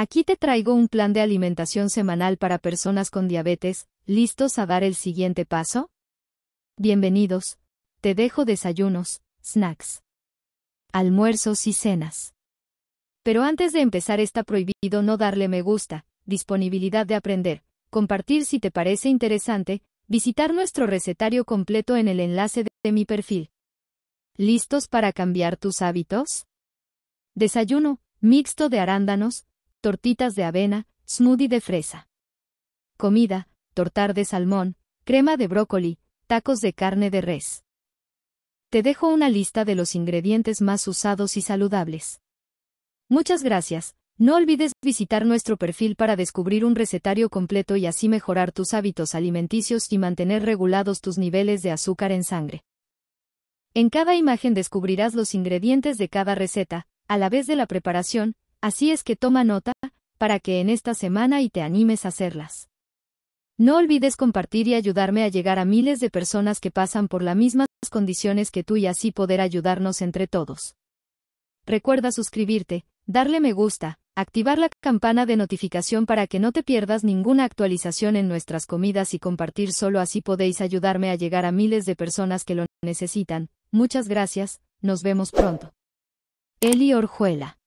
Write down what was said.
Aquí te traigo un plan de alimentación semanal para personas con diabetes, ¿listos a dar el siguiente paso? Bienvenidos. Te dejo desayunos, snacks, almuerzos y cenas. Pero antes de empezar está prohibido no darle me gusta, disponibilidad de aprender, compartir si te parece interesante, visitar nuestro recetario completo en el enlace de mi perfil. ¿Listos para cambiar tus hábitos? Desayuno, mixto de arándanos, tortitas de avena, smoothie de fresa. Comida, tortar de salmón, crema de brócoli, tacos de carne de res. Te dejo una lista de los ingredientes más usados y saludables. Muchas gracias. No olvides visitar nuestro perfil para descubrir un recetario completo y así mejorar tus hábitos alimenticios y mantener regulados tus niveles de azúcar en sangre. En cada imagen descubrirás los ingredientes de cada receta, a la vez de la preparación, así es que toma nota, para que en esta semana y te animes a hacerlas. No olvides compartir y ayudarme a llegar a miles de personas que pasan por las mismas condiciones que tú y así poder ayudarnos entre todos. Recuerda suscribirte, darle me gusta, activar la campana de notificación para que no te pierdas ninguna actualización en nuestras comidas y compartir solo así podéis ayudarme a llegar a miles de personas que lo necesitan. Muchas gracias, nos vemos pronto. Eli Orjuela